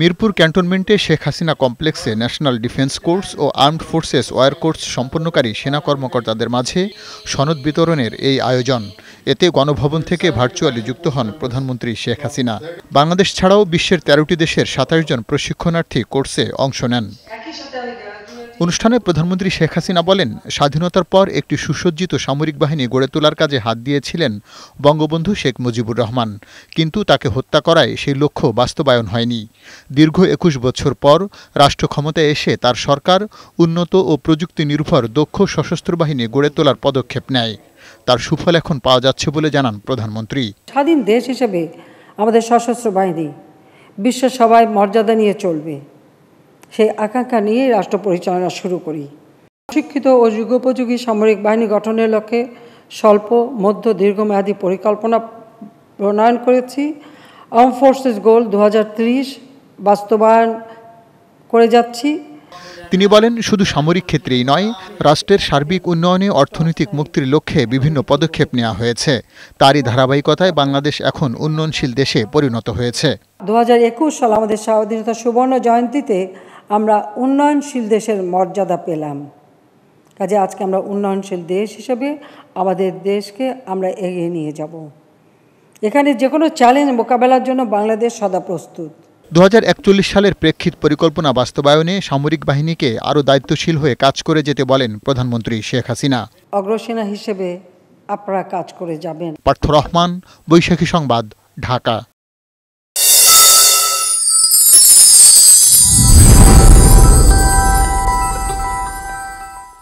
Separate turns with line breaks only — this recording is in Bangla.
মিরপুর ক্যান্টনমেন্টে শেখ হাসিনা কমপ্লেক্সে ন্যাশনাল ডিফেন্স কোর্স ও আর্মড ফোর্সেস ওয়ার কোর্স সম্পন্নকারী সেনা কর্মকর্তাদের মাঝে সনদ বিতরণের এই আয়োজন এতে গণভবন থেকে ভার্চুয়ালি যুক্ত হন প্রধানমন্ত্রী শেখ হাসিনা বাংলাদেশ ছাড়াও বিশ্বের তেরোটি দেশের সাতাশ জন প্রশিক্ষণার্থী কোর্সে অংশ নেন অনুষ্ঠানে প্রধানমন্ত্রী শেখ হাসিনা বলেন স্বাধীনতার পর একটি সুসজ্জিত সামরিক বাহিনী গড়ে তোলার কাজে হাত দিয়েছিলেন বঙ্গবন্ধু শেখ মুজিবুর রহমান কিন্তু তাকে হত্যা করায় সেই লক্ষ্য বাস্তবায়ন হয়নি দীর্ঘ একুশ বছর পর রাষ্ট্র ক্ষমতায় এসে তার সরকার উন্নত ও প্রযুক্তি নির্ভর দক্ষ সশস্ত্র বাহিনী গড়ে তোলার পদক্ষেপ নেয় তার সুফল এখন পাওয়া যাচ্ছে বলে জানান প্রধানমন্ত্রী
স্বাধীন দেশ হিসেবে আমাদের সশস্ত্র বাহিনী বিশ্ব সবাই মর্যাদা নিয়ে চলবে সেই আকাঙ্ক্ষা নিয়েই রাষ্ট্র পরিচালনা শুরু করি শিক্ষিত ও যুগোপযোগী সামরিক বাহিনী গঠনের লক্ষ্যে স্বল্প মধ্য দীর্ঘমেয়াদী পরিকল্পনা প্রণয়ন করেছি আর্ম ফোর্সেস গোল দু বাস্তবায়ন করে যাচ্ছি
তিনি বলেন শুধু সামরিক ক্ষেত্রেই নয় রাষ্ট্রের সার্বিক উন্নয়নে অর্থনৈতিক মুক্তির লক্ষ্যে বিভিন্ন পদক্ষেপ নেওয়া হয়েছে তারই ধারাবাহিকতায় বাংলাদেশ এখন উন্নয়নশীল দেশে পরিণত হয়েছে
দু সাল আমাদের স্বাধীনতা সুবর্ণ জয়ন্তীতে আমরা উন্নয়নশীল দেশের মর্যাদা পেলাম কাজে আজকে আমরা উন্নয়নশীল দেশ হিসেবে আমাদের দেশকে আমরা এগিয়ে নিয়ে যাব এখানে যে কোনো চ্যালেঞ্জ মোকাবেলার জন্য বাংলাদেশ সদা প্রস্তুত
দু সালের প্রেক্ষিত পরিকল্পনা বাস্তবায়নে সামরিক বাহিনীকে আরও দায়িত্বশীল হয়ে কাজ করে যেতে বলেন প্রধানমন্ত্রী শেখ হাসিনা
অগ্রসেনা হিসেবে আপনারা কাজ করে যাবেন
পার্থ রহমান বৈশাখী সংবাদ ঢাকা